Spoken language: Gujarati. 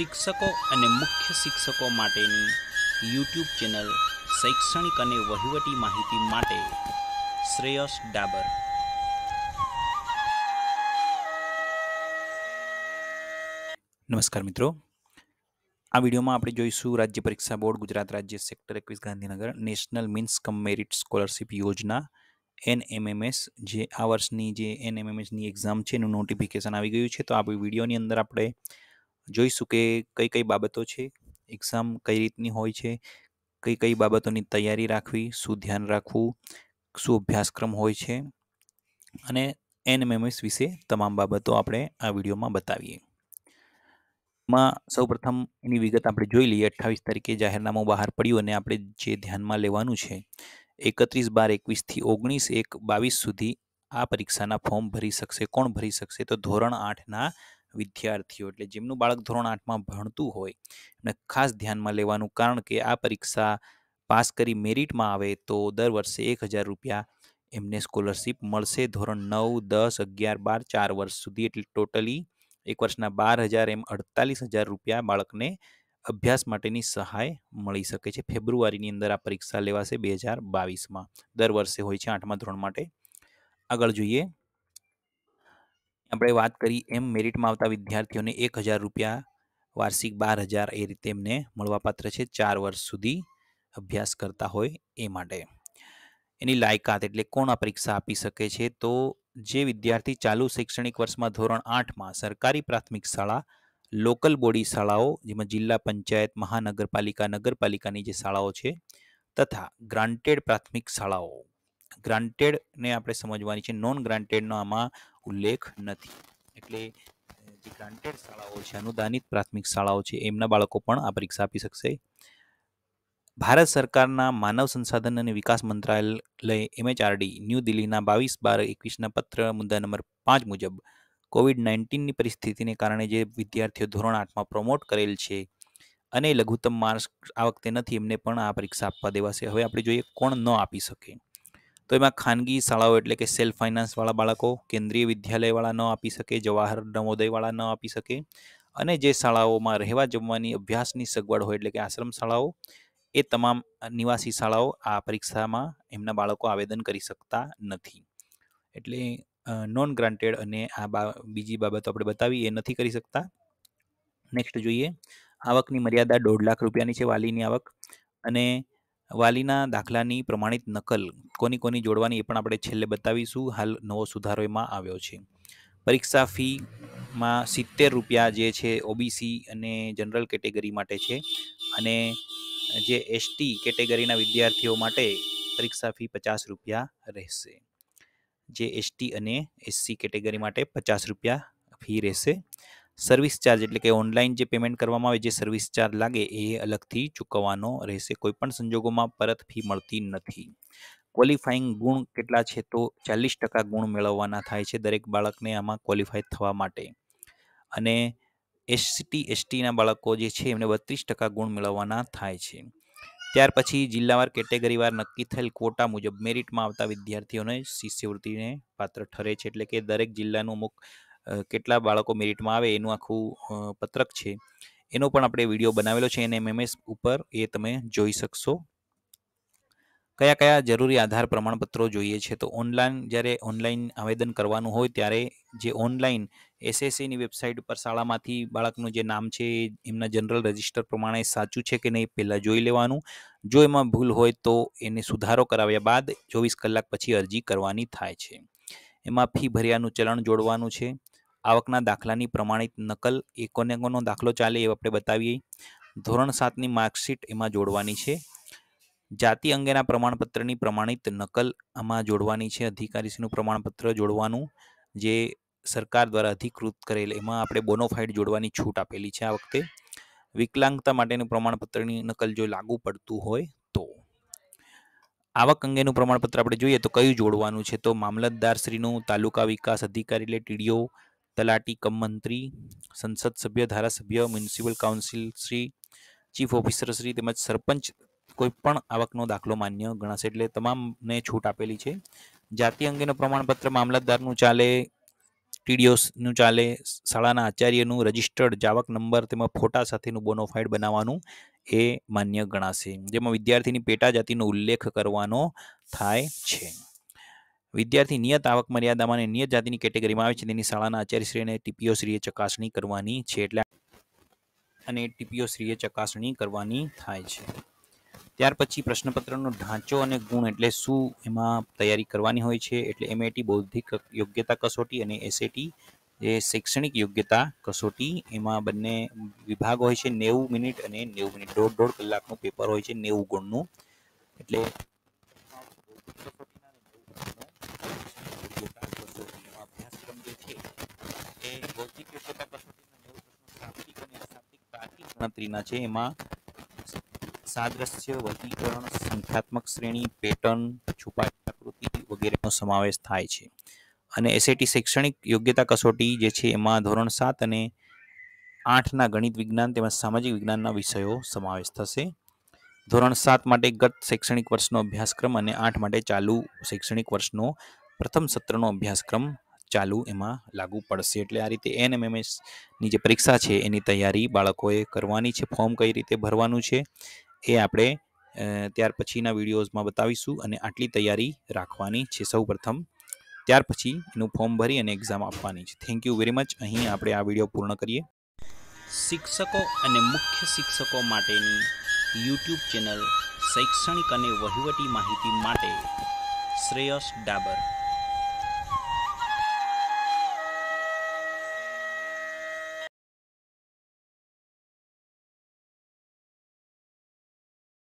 શિક્ષકો અને મુખ્ય શિક્ષકો માટેની યુટ્યુબ ચેનલ શૈક્ષણિક અને વહીવટી માહિતી માટે શ્રેયસ ડાબર નમસ્કાર મિત્રો આ વિડીયોમાં આપણે જોઈશું રાજ્ય પરીક્ષા બોર્ડ ગુજરાત રાજ્ય સેક્ટર એકવીસ Gandhinagar national means cum merit scholarship યોજના એમએમએસ જે આ વર્ષની જે એન એમએમએસની એક્ઝામ છે એનું નોટિફિકેશન આવી ગયું છે તો આ વિડીયોની અંદર આપણે જોઈશું કે કઈ કઈ બાબતો છે એક્ઝામ કઈ રીતની હોય છે કઈ કઈ બાબતોની તૈયારી રાખવી શું ધ્યાન રાખવું શું અભ્યાસક્રમ હોય છે અને એન એનએમએમએસ વિશે તમામ બાબતો આપણે આ વિડીયોમાં બતાવીએ માં સૌપ્રથમ એની વિગત આપણે જોઈ લઈએ અઠ્ઠાવીસ તારીખે જાહેરનામું બહાર પડ્યું અને આપણે જે ધ્યાનમાં લેવાનું છે એકત્રીસ બાર એકવીસથી ઓગણીસ એક બાવીસ સુધી આ પરીક્ષાના ફોર્મ ભરી શકશે કોણ ભરી શકશે તો ધોરણ આઠના વિદ્યાર્થીઓ એટલે જેમનું બાળક ધોરણ આઠમાં ભણતું હોય એમને ખાસ ધ્યાનમાં લેવાનું કારણ કે આ પરીક્ષા પાસ કરી મેરિટમાં આવે તો દર વર્ષે એક હજાર રૂપિયા એમને સ્કોલરશીપ મળશે ધોરણ નવ દસ અગિયાર બાર ચાર વર્ષ સુધી એટલે ટોટલી એક વર્ષના બાર હજાર એમ અડતાલીસ હજાર રૂપિયા બાળકને અભ્યાસ માટેની સહાય મળી શકે છે ફેબ્રુઆરીની અંદર આ પરીક્ષા લેવાશે બે હજાર બાવીસમાં દર વર્ષે હોય છે આઠમા ધોરણ માટે આગળ જોઈએ આપણે વાત કરી એમ મેરિટમાં આવતા વિદ્યાર્થીઓને એક હજાર રૂપિયા વાર્ષિક બાર હજાર એ રીતે એમને મળવાપાત્ર છે ચાર વર્ષ સુધી અભ્યાસ કરતા હોય એ માટે એની લાયકાત એટલે કોણ આ પરીક્ષા આપી શકે છે તો જે વિદ્યાર્થી ચાલુ શૈક્ષણિક વર્ષમાં ધોરણ આઠમાં સરકારી પ્રાથમિક શાળા લોકલ બોડી શાળાઓ જેમાં જિલ્લા પંચાયત મહાનગરપાલિકા નગરપાલિકાની જે શાળાઓ છે તથા ગ્રાન્ટેડ પ્રાથમિક શાળાઓ ગ્રાન્ટેડને આપણે સમજવાની છે નોન ગ્રાન્ટેડનો આમાં ઉલ્લેખ નથી એટલે જે ગ્રાન્ટેડ શાળાઓ છે અનુદાનિત પ્રાથમિક શાળાઓ છે એમના બાળકો પણ આ પરીક્ષા આપી શકશે ભારત સરકારના માનવ સંસાધન અને વિકાસ મંત્રાલય એમએચઆરડી ન્યૂ દિલ્હીના બાવીસ બાર એકવીસના પત્ર મુદ્દા નંબર પાંચ મુજબ કોવિડ નાઇન્ટીનની પરિસ્થિતિને કારણે જે વિદ્યાર્થીઓ ધોરણ આઠમાં પ્રમોટ કરેલ છે અને લઘુત્તમ માર્ક્સ આ વખતે નથી એમને પણ આ પરીક્ષા આપવા દેવાશે હવે આપણે જોઈએ કોણ ન આપી શકે તો એમાં ખાનગી શાળાઓ એટલે કે સેલ્ફ ફાઇનાન્સવાળા બાળકો કેન્દ્રીય વિદ્યાલયવાળા ન આપી શકે જવાહર નવોદયવાળા ન આપી શકે અને જે શાળાઓમાં રહેવા જમવાની અભ્યાસની સગવડ હોય એટલે કે આશ્રમ શાળાઓ એ તમામ નિવાસી શાળાઓ આ પરીક્ષામાં એમના બાળકો આવેદન કરી શકતા નથી એટલે નોન ગ્રાન્ટેડ અને આ બીજી બાબતો આપણે બતાવી એ નથી કરી શકતા નેક્સ્ટ જોઈએ આવકની મર્યાદા દોઢ લાખ રૂપિયાની છે વાલીની આવક અને વાલીના દાખલાની પ્રમાણિત નકલ કોની કોની જોડવાની એ પણ આપણે છેલ્લે બતાવીશું હાલ નવો સુધારો એમાં આવ્યો છે પરીક્ષા ફીમાં સિત્તેર રૂપિયા જે છે ઓબીસી અને જનરલ કેટેગરી માટે છે અને જે એસટી કેટેગરીના વિદ્યાર્થીઓ માટે પરીક્ષા ફી પચાસ રૂપિયા રહેશે જે એસટી અને એસસી કેટેગરી માટે પચાસ રૂપિયા ફી રહેશે સર્વિસ ચાર્જ એટલે કે ઓનલાઈન જે પેમેન્ટ કરવામાં આવે જે સર્વિસ ચાર્જ લાગે એ અલગથી ચૂકવવાનો રહેશે કોઈપણ સંજોગોમાં પરત ફી મળતી નથી ક્વોલિફાઈંગ ગુણ કેટલા છે તો ચાલીસ ટકા ગુણ મેળવવાના થાય છે દરેક બાળકને આમાં ક્વોલિફાય થવા માટે અને એસસીટી એસટીના બાળકો જે છે એમને બત્રીસ ટકા ગુણ મેળવવાના થાય છે ત્યાર પછી જિલ્લાવાર કેટેગરીવાર નક્કી થયેલ કોટા મુજબ મેરિટમાં આવતા વિદ્યાર્થીઓને શિષ્યવૃત્તિને પાત્ર ઠરે છે એટલે કે દરેક જિલ્લાનું અમુક કેટલા બાળકો મેરિટમાં આવે એનું આખું પત્રક છે એનો પણ આપણે વિડીયો બનાવેલો છે એને એમએમએસ ઉપર એ તમે જોઈ શકશો કયા કયા જરૂરી આધાર પ્રમાણપત્રો જોઈએ છે તો ઓનલાઈન જ્યારે ઓનલાઈન આવેદન કરવાનું હોય ત્યારે જે ઓનલાઈન એસએસસીની વેબસાઇટ ઉપર શાળામાંથી બાળકનું જે નામ છે એમના જનરલ રજિસ્ટર પ્રમાણે સાચું છે કે નહીં પહેલાં જોઈ લેવાનું જો એમાં ભૂલ હોય તો એને સુધારો કરાવ્યા બાદ ચોવીસ કલાક પછી અરજી કરવાની થાય છે એમાં ફી ભર્યાનું ચલણ જોડવાનું છે આવકના દાખલાની પ્રમાણિત નકલ એકોનેગોનો દાખલો ચાલે એ આપણે બતાવીએ ધોરણ સાતની માર્કશીટ એમાં જોડવાની છે જાતિ અંગેના પ્રમાણપત્રની પ્રમાણિત નકલ આમાં જોડવાની છે અધિકારીશ્રીનું પ્રમાણપત્ર જોડવાનું જે સરકાર દ્વારા અધિકૃત કરેલ એમાં આપણે બોનોફાઇડ જોડવાની છૂટ આપેલી છે આ વખતે વિકલાંગતા માટેનું પ્રમાણપત્રની નકલ જો લાગુ પડતું હોય તો આવક અંગેનું પ્રમાણપત્ર આપણે જોઈએ તો કયું જોડવાનું છે તો મામલતદારશ્રીનું તાલુકા વિકાસ અધિકારી એટલે ટીડીઓ તલાટી કમ મંત્રી સંસદ સભ્ય ધારાસભ્ય municipal council Shri chief officer Shri તેમજ સરપંચ કોઈ પણ આવકનો દાખલો માન્ય ગણાશે એટલે તમામને છૂટ આપેલી છે જાતિ અંગેનું પ્રમાણપત્ર મામલતદારનું ચાલે ટીડીઓનું ચાલે શાળાના આચાર્યનું રજિસ્ટર્ડ જાવક નંબર તેમાં ફોટા સાથેનું બોનોફાઇડ બનાવવાનું એ માન્ય ગણાશે જેમાં વિદ્યાર્થીની પેટા જાતિનો ઉલ્લેખ કરવાનો થાય છે વિદ્યાર્થી નિયત આવક મર્યાદામાં અને નિયત જાતિની કેટેગરીમાં આવે છે તેની શાળાના આચાર્યશ્રી અને ટીપીઓશ્રીએ ચકાસણી કરવાની છે એટલે અને ટીપીઓશ્રીએ ચકાસણી કરવાની થાય છે ત્યાર પછી પ્રશ્નપત્રનો ઢાંચો અને ગુણ એટલે શું એમાં તૈયારી કરવાની હોય છે એટલે એમએટી બૌદ્ધિક યોગ્યતા કસોટી અને એસએટી જે શૈક્ષણિક યોગ્યતા કસોટી એમાં બંને વિભાગ હોય છે નેવું મિનિટ અને નેવું મિનિટ દોઢ દોઢ કલાકનું પેપર હોય છે નેવું ગુણનું એટલે ભૌતિક યોગ્યતા ગણતરીના છે એમાં સાદ્રશ્ય વર્ગીકરણ સંખ્યાત્મક શ્રેણી પેટર્ન છુપાટી આકૃતિ વગેરેનો સમાવેશ થાય છે અને એસએટી શૈક્ષણિક યોગ્યતા કસોટી જે છે એમાં ધોરણ સાત અને આઠના ગણિત વિજ્ઞાન તેમજ સામાજિક વિજ્ઞાનના વિષયો સમાવેશ થશે ધોરણ સાત માટે ગત શૈક્ષણિક વર્ષનો અભ્યાસક્રમ અને આઠ માટે ચાલુ શૈક્ષણિક વર્ષનો પ્રથમ સત્રનો અભ્યાસક્રમ ચાલુ એમાં લાગુ પડશે એટલે આ રીતે એનએમએમએસની જે પરીક્ષા છે એની તૈયારી બાળકોએ કરવાની છે ફોર્મ કઈ રીતે ભરવાનું છે એ આપણે ત્યાર પછીના વિડીયોઝમાં બતાવીશું અને આટલી તૈયારી રાખવાની છે સૌ પ્રથમ ત્યાર પછી એનું ફોર્મ ભરી અને એક્ઝામ આપવાની છે થેન્ક યુ વેરી મચ અહીં આપણે આ વિડીયો પૂર્ણ કરીએ શિક્ષકો અને મુખ્ય શિક્ષકો માટેની યુટ્યુબ ચેનલ શૈક્ષણિક અને વહીવટી માહિતી માટે શ્રેયસ ડાબર